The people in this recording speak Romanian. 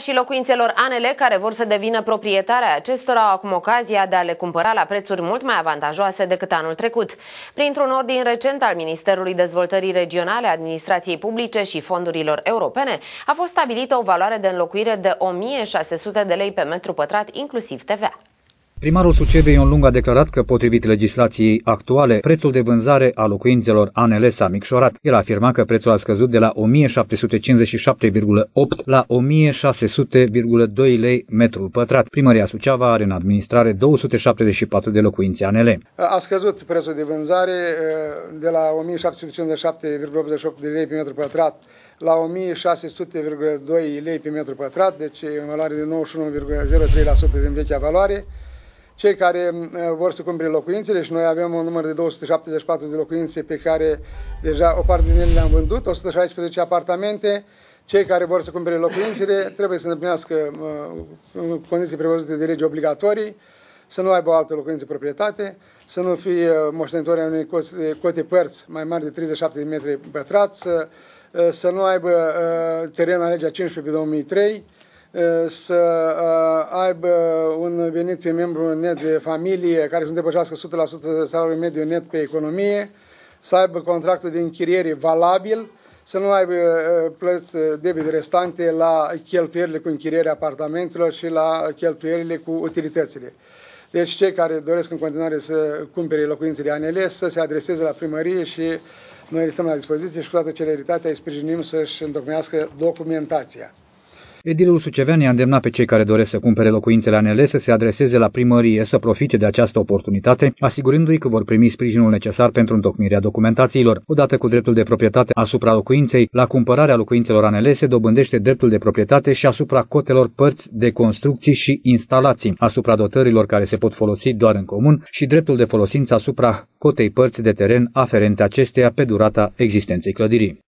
și locuințelor anele care vor să devină proprietare acestora au acum ocazia de a le cumpăra la prețuri mult mai avantajoase decât anul trecut. Printr-un ordin recent al Ministerului Dezvoltării Regionale, Administrației Publice și Fondurilor Europene, a fost stabilită o valoare de înlocuire de 1600 de lei pe metru pătrat, inclusiv TVA. Primarul Sucevei în Lung a declarat că, potrivit legislației actuale, prețul de vânzare a locuințelor ANL s-a micșorat. El afirma că prețul a scăzut de la 1757,8 la 1600,2 lei metrul pătrat. Primăria Suceava are în administrare 274 de locuințe ANL. A scăzut prețul de vânzare eh, de la 1757,88 de lei pe metru pătrat la 1600,2 lei pe metru pătrat, deci în valoare de 91,03% din vechea valoare cei care uh, vor să cumpere locuințele și noi avem un număr de 274 de locuințe pe care deja o parte din ele le-am vândut, 116 apartamente. Cei care vor să cumpere locuințele trebuie să îndeplinească uh, condiții prevăzute de lege obligatorii, să nu aibă o altă locuință proprietate, să nu fie uh, moștenitori ai unei cote, părți mai mari de 37 de metri pătrați, să, nu aibă teren la legea 15 pe 2003, să aibă un venit pe membru net de familie care să depășească 100% salariul mediu net pe economie, să aibă contractul de închiriere valabil, să nu aibă plăți debit restante la cheltuierile cu închirierea apartamentelor și la cheltuierile cu utilitățile. Deci cei care doresc în continuare să cumpere locuințele ANLS să se adreseze la primărie și noi le stăm la dispoziție și cu toată celeritatea îi sprijinim să-și îndocmească documentația. Edilul Sucevean i-a îndemnat pe cei care doresc să cumpere locuințele ANL să se adreseze la primărie să profite de această oportunitate, asigurându-i că vor primi sprijinul necesar pentru întocmirea documentațiilor. Odată cu dreptul de proprietate asupra locuinței, la cumpărarea locuințelor ANL se dobândește dreptul de proprietate și asupra cotelor părți de construcții și instalații, asupra dotărilor care se pot folosi doar în comun și dreptul de folosință asupra cotei părți de teren aferente acesteia pe durata existenței clădirii.